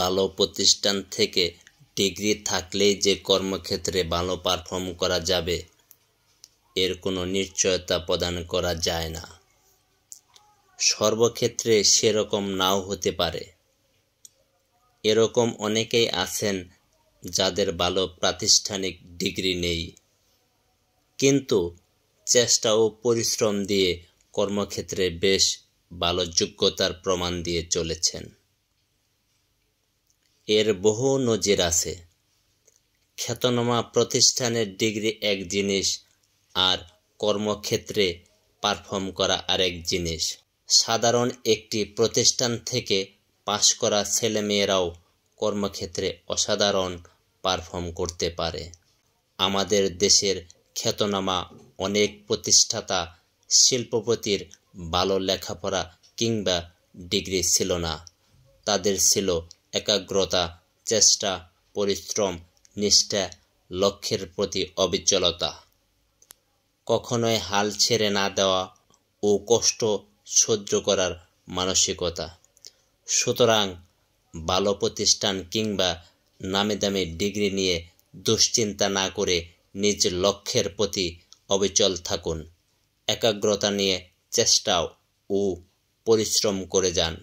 ভালো প্রতিষ্ঠান থেকে ডিগ্রি থাকলেই যে কর্মক্ষেত্রে ভালো পারফর্ম করা যাবে এর কোনো নিশ্চয়তা প্রদান করা যায় না সর্বক্ষেত্রে সেরকম নাও হতে পারে এরকম অনেকেই আছেন যাদের ভালো প্রাতিষ্ঠানিক ডিগ্রি নেই কিন্তু চেষ্টা ও পরিশ্রম দিয়ে কর্মক্ষেত্রে বেশ ভালো যোগ্যতার প্রমাণ দিয়ে চলেছেন এর বহু নজির আছে খ্যাতনামা প্রতিষ্ঠানের ডিগ্রি এক জিনিস আর কর্মক্ষেত্রে পারফর্ম করা আরেক জিনিস সাধারণ একটি প্রতিষ্ঠান থেকে পাশ করা ছেলেমেয়েরাও কর্মক্ষেত্রে অসাধারণ পারফর্ম করতে পারে আমাদের দেশের খ্যাতনামা অনেক প্রতিষ্ঠাতা শিল্পপতির ভালো লেখাপড়া কিংবা ডিগ্রি ছিল না তাদের ছিল একাগ্রতা চেষ্টা পরিশ্রম নিষ্ঠা লক্ষ্যের প্রতি অবিচলতা কখনোই হাল ছেড়ে না দেওয়া ও কষ্ট সহ্য করার মানসিকতা সুতরাং ভালো প্রতিষ্ঠান কিংবা নামে দামি ডিগ্রি নিয়ে দুশ্চিন্তা না করে নিজ লক্ষ্যের প্রতি অবিচল থাকুন একাগ্রতা নিয়ে চেষ্টাও ও পরিশ্রম করে যান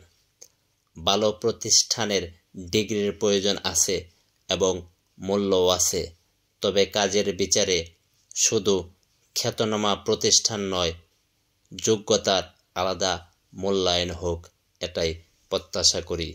ভালো প্রতিষ্ঠানের ডিগ্রির প্রয়োজন আছে এবং মূল্যও আছে তবে কাজের বিচারে শুধু খ্যাতনামা প্রতিষ্ঠান নয় যোগ্যতার আলাদা মূল্যায়ন হোক এটাই প্রত্যাশা করি